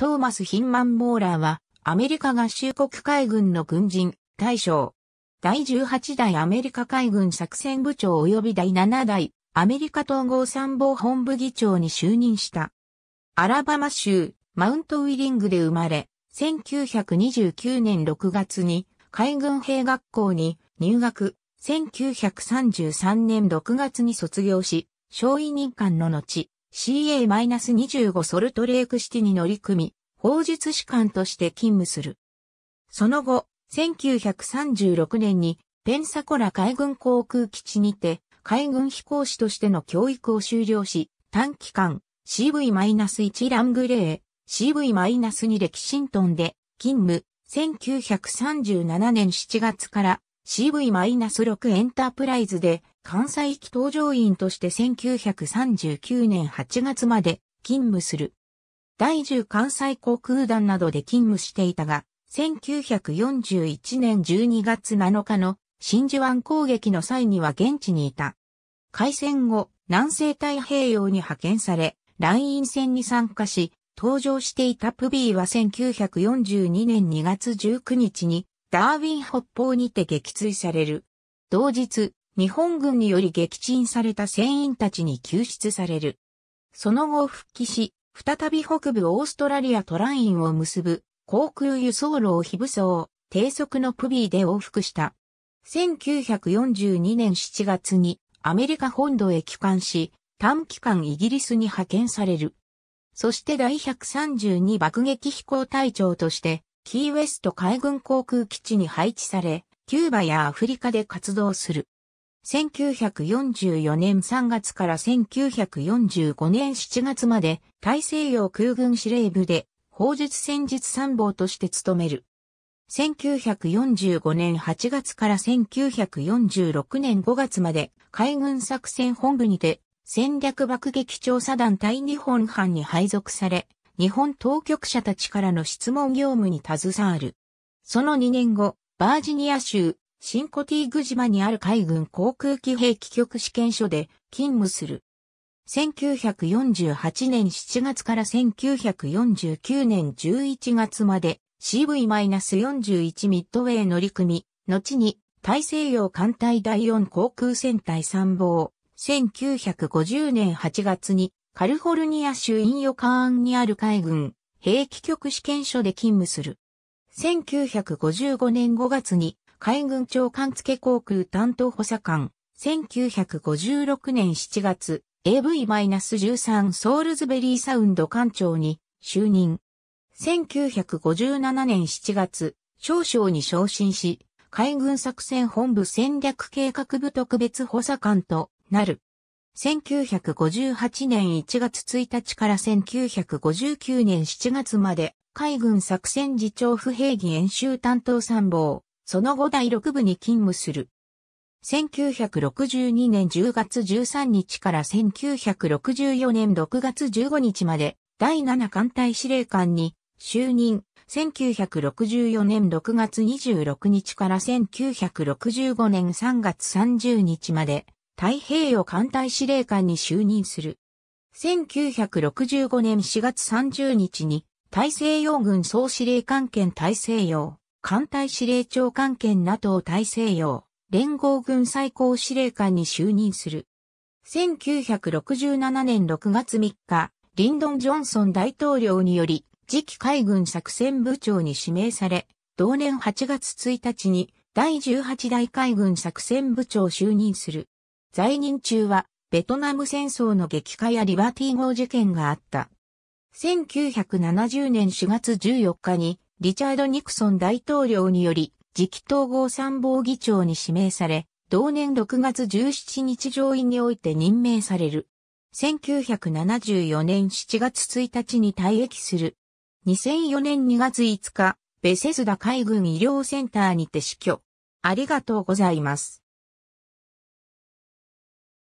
トーマス・ヒンマン・モーラーは、アメリカ合衆国海軍の軍人、大将。第18代アメリカ海軍作戦部長及び第7代アメリカ統合参謀本部議長に就任した。アラバマ州マウントウィリングで生まれ、1929年6月に海軍兵学校に入学、1933年6月に卒業し、小委任官の後、CA-25 ソルトレークシティに乗り組み、法術士官として勤務する。その後、1936年にペンサコラ海軍航空基地にて海軍飛行士としての教育を終了し、短期間 CV-1 ラングレー、CV-2 レキシントンで勤務、1937年7月から CV-6 エンタープライズで関西機搭乗員として1939年8月まで勤務する。第10関西航空団などで勤務していたが、1941年12月7日の真珠湾攻撃の際には現地にいた。開戦後、南西太平洋に派遣され、来院戦に参加し、登場していたプビーは1942年2月19日にダーウィン北方にて撃墜される。同日、日本軍により撃沈された船員たちに救出される。その後復帰し、再び北部オーストラリアとラインを結ぶ航空輸送路を非武装、低速のプビーで往復した。1942年7月にアメリカ本土へ帰還し、短期間イギリスに派遣される。そして第132爆撃飛行隊長として、キーウェスト海軍航空基地に配置され、キューバやアフリカで活動する。1944年3月から1945年7月まで大西洋空軍司令部で砲術戦術参謀として務める。1945年8月から1946年5月まで海軍作戦本部にて戦略爆撃調査団対日本班に配属され、日本当局者たちからの質問業務に携わる。その2年後、バージニア州シンコティーグ島にある海軍航空機兵器局試験所で勤務する。1948年7月から1949年11月まで CV-41 ミッドウェイ乗組、後に大西洋艦隊第4航空戦隊参謀、1950年8月にカルフォルニア州インヨカーンにある海軍兵器局試験所で勤務する。1955年5月に海軍長官付航空担当補佐官、1956年7月、AV-13 ソールズベリーサウンド艦長に就任。1957年7月、少将に昇進し、海軍作戦本部戦略計画部特別補佐官となる。1958年1月1日から1959年7月まで海軍作戦次長不平義演習担当参謀、その後第6部に勤務する。1962年10月13日から1964年6月15日まで第7艦隊司令官に就任。1964年6月26日から1965年3月30日まで太平洋艦隊司令官に就任する。1965年4月30日に大西洋軍総司令官兼大西洋艦隊司令長官兼 NATO 大西洋連合軍最高司令官に就任する。1967年6月3日、リンドン・ジョンソン大統領により、次期海軍作戦部長に指名され、同年8月1日に第18代海軍作戦部長就任する。在任中は、ベトナム戦争の激化やリバティ号事件があった。1970年4月14日にリチャード・ニクソン大統領により、次期統合参謀議長に指名され、同年6月17日上院において任命される。1974年7月1日に退役する。2004年2月5日、ベセスダ海軍医療センターにて死去。ありがとうございます。